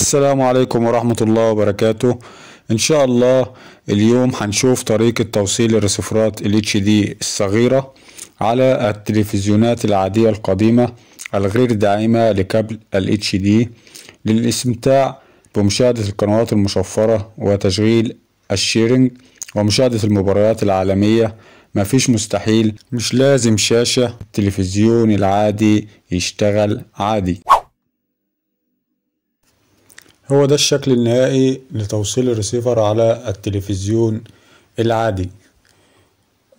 السلام عليكم ورحمة الله وبركاته ان شاء الله اليوم هنشوف طريقة توصيل الرسيفرات ال دي الصغيرة على التلفزيونات العادية القديمة الغير داعمة لكابل ال دي للاستمتاع بمشاهدة القنوات المشفرة وتشغيل الشيرنج ومشاهدة المباريات العالمية مفيش مستحيل مش لازم شاشة التلفزيون العادي يشتغل عادي هو ده الشكل النهائي لتوصيل الريسيفر على التلفزيون العادي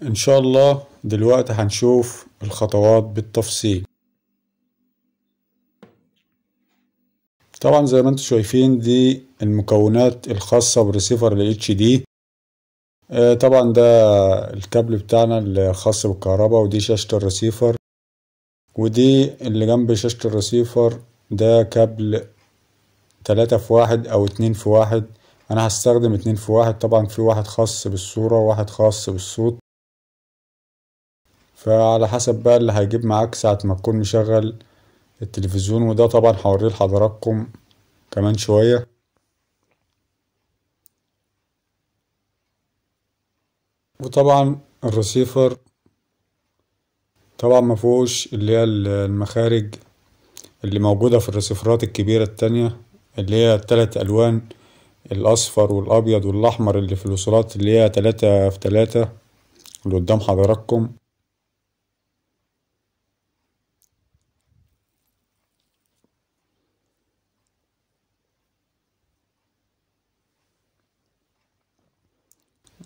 ان شاء الله دلوقتي هنشوف الخطوات بالتفصيل طبعا زي ما انتم شايفين دي المكونات الخاصة بالرسيفر ال HD آه، طبعا ده الكابل بتاعنا الخاص بالكهرباء ودي شاشة الريسيفر ودي اللي جنب شاشة الريسيفر ده كابل تلاتة في واحد أو اتنين في واحد أنا هستخدم اتنين في واحد طبعا في واحد خاص بالصورة وواحد خاص بالصوت فعلى حسب بقى اللي هيجيب معاك ساعة ما تكون مشغل التلفزيون وده طبعا هوريه لحضراتكم كمان شوية وطبعا الرسيفر طبعا ما اللي هي المخارج اللي موجودة في الرسيفرات الكبيرة التانية اللي هي التلات ألوان الأصفر والأبيض والأحمر اللي في الوصلات اللي هي تلاتة في تلاتة اللي قدام حضراتكم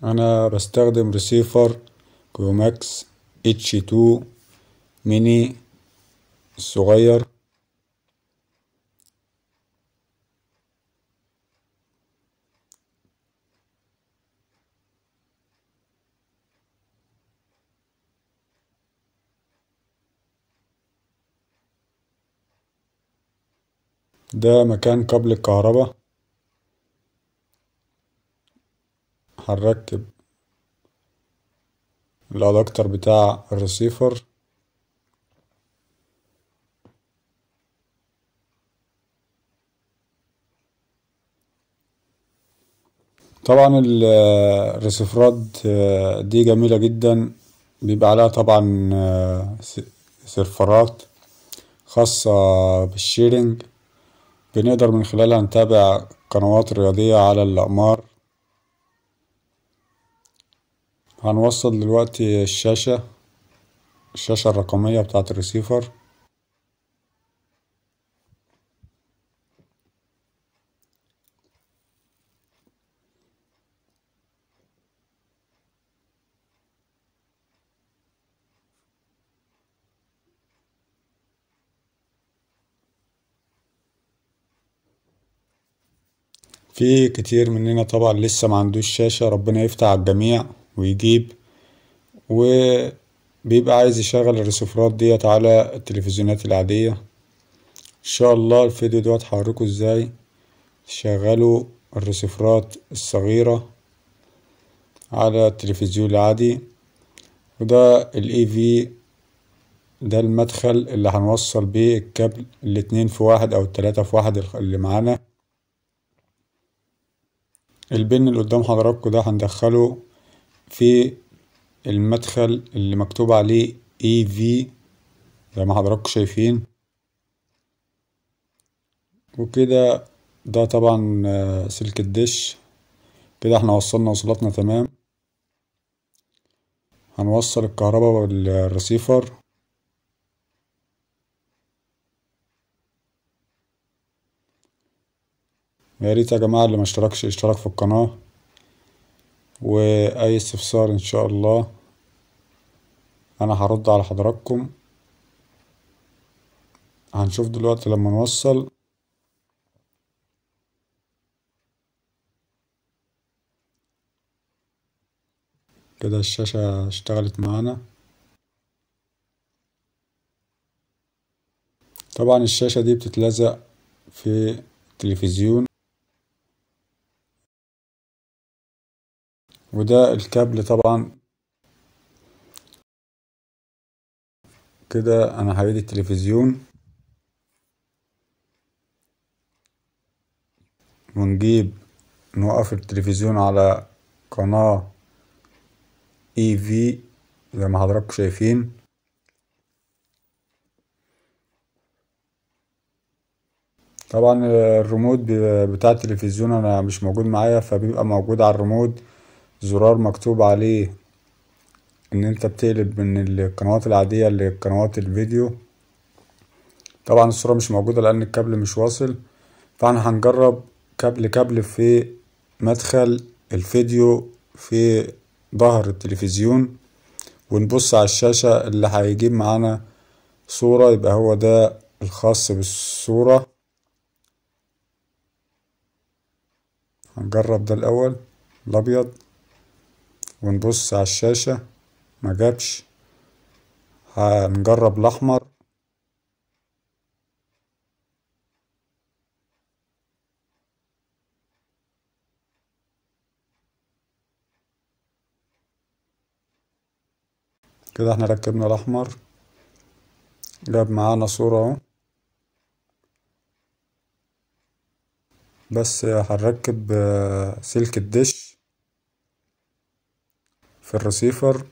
أنا بستخدم ريسيفر كيوماكس اتش تو ميني الصغير ده مكان كابل الكهرباء هنركب الادكتر بتاع الرسيفر طبعا الرسيفرات آه، دي جميلة جدا بيبقى عليها طبعا آه، سيرفرات خاصة بالشيرنج بنقدر من خلالها نتابع قنوات رياضية على الأقمار هنوصل دلوقتي الشاشة الشاشة الرقمية بتاعة الريسيفر في كتير مننا طبعا لسه ما عندوش شاشة ربنا يفتح على الجميع ويجيب وبيبقى عايز يشغل الرسوفرات ديت على التلفزيونات العادية ان شاء الله الفيديو دوت هوريكم ازاي تشغلوا الرسوفرات الصغيرة على التلفزيون العادي وده الاي في ده المدخل اللي هنوصل بيه الكابل الاتنين في واحد او التلاتة في واحد اللي معانا البن اللي قدام حضراتكم ده هندخله في المدخل اللي مكتوب عليه اي e في زي ما حضراتكم شايفين وكده ده طبعا آه، سلك الدش كده احنا وصلنا وصلاتنا تمام هنوصل الكهرباء بالرسيفر يا ريت يا جماعة اللي ما اشتركش اشترك في القناة واي استفسار ان شاء الله انا هرد على حضراتكم هنشوف دلوقتي لما نوصل كده الشاشة اشتغلت معانا طبعا الشاشة دي بتتلزق في التلفزيون وده الكابل طبعا كده انا هعيد التلفزيون ونجيب نوقف التلفزيون على قناة اي في زي ما حضراتكم شايفين طبعا الريموت بتاع التلفزيون انا مش موجود معايا فبيبقى موجود على الريموت زرار مكتوب عليه ان انت بتقلب من القنوات العادية لقنوات الفيديو طبعا الصورة مش موجودة لان الكابل مش واصل فاحنا هنجرب كابل كابل في مدخل الفيديو في ظهر التلفزيون ونبص على الشاشة اللي هيجيب معانا صورة يبقى هو ده الخاص بالصورة هنجرب ده الأول الأبيض ونبص على الشاشة ما جابش هنجرب الاحمر كده احنا ركبنا الاحمر جاب معانا صورة اهو بس هنركب آه، سلك الدش في الرسيفر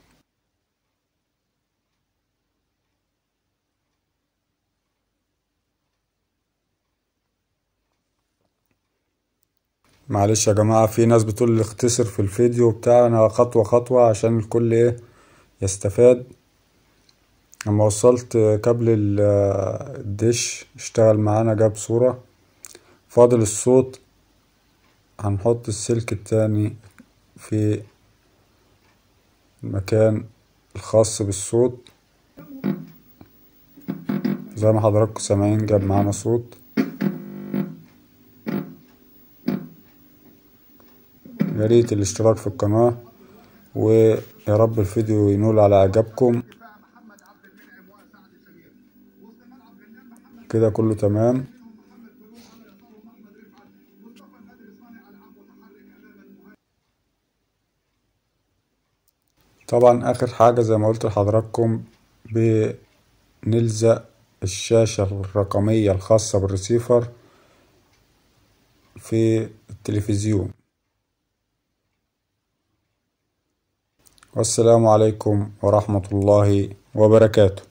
معلش يا جماعة في ناس بتقول اختصر في الفيديو بتاعنا خطوة خطوة عشان الكل ايه يستفاد لما وصلت كابل الدش اشتغل معانا جاب صورة فاضل الصوت هنحط السلك التاني في المكان الخاص بالصوت زي ما حضراتكم سامعين جاب معانا صوت ياريت الاشتراك في القناة ويا رب الفيديو ينول على اعجابكم كده كله تمام طبعا اخر حاجة زي ما قلت لحضراتكم بنلزق الشاشة الرقمية الخاصة بالرسيفر في التلفزيون والسلام عليكم ورحمة الله وبركاته